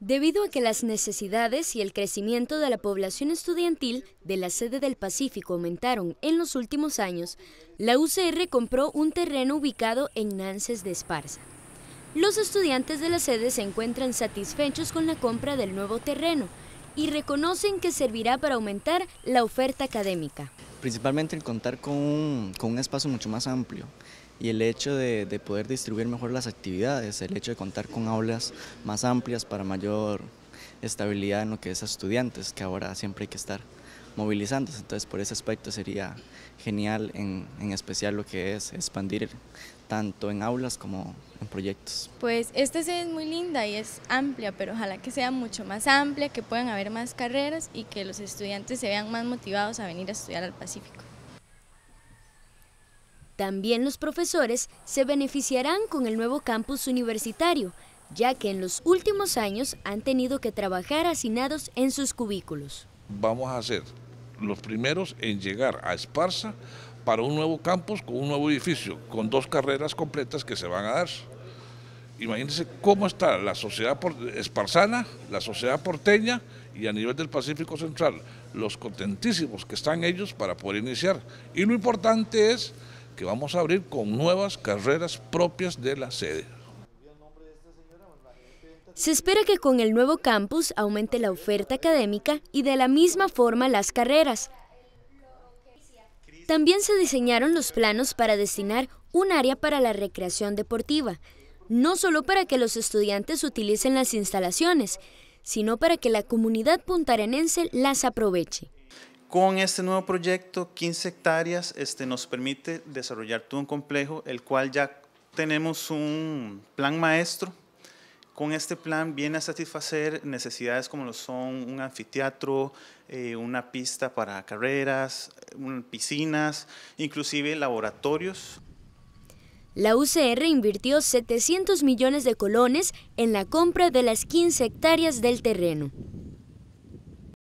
Debido a que las necesidades y el crecimiento de la población estudiantil de la sede del Pacífico aumentaron en los últimos años, la UCR compró un terreno ubicado en Nances de Esparza. Los estudiantes de la sede se encuentran satisfechos con la compra del nuevo terreno y reconocen que servirá para aumentar la oferta académica. Principalmente el contar con con un espacio mucho más amplio y el hecho de, poder distribuir mejor las actividades, el hecho de contar con aulas más amplias para mayor estabilidad en lo que es a estudiantes, que ahora siempre hay que estar movilizándose, entonces por ese aspecto sería genial, en, en especial lo que es expandir tanto en aulas como en proyectos. Pues esta sede es muy linda y es amplia, pero ojalá que sea mucho más amplia, que puedan haber más carreras y que los estudiantes se vean más motivados a venir a estudiar al Pacífico. También los profesores se beneficiarán con el nuevo campus universitario, ya que en los últimos años han tenido que trabajar hacinados en sus cubículos. Vamos a ser los primeros en llegar a Esparza para un nuevo campus con un nuevo edificio, con dos carreras completas que se van a dar. Imagínense cómo está la sociedad esparzana, la sociedad porteña y a nivel del Pacífico Central, los contentísimos que están ellos para poder iniciar. Y lo importante es que vamos a abrir con nuevas carreras propias de la sede. Se espera que con el nuevo campus aumente la oferta académica y de la misma forma las carreras. También se diseñaron los planos para destinar un área para la recreación deportiva, no solo para que los estudiantes utilicen las instalaciones, sino para que la comunidad puntarenense las aproveche. Con este nuevo proyecto, 15 hectáreas, este, nos permite desarrollar todo un complejo, el cual ya tenemos un plan maestro. Con este plan viene a satisfacer necesidades como lo son un anfiteatro, eh, una pista para carreras, piscinas, inclusive laboratorios. La UCR invirtió 700 millones de colones en la compra de las 15 hectáreas del terreno.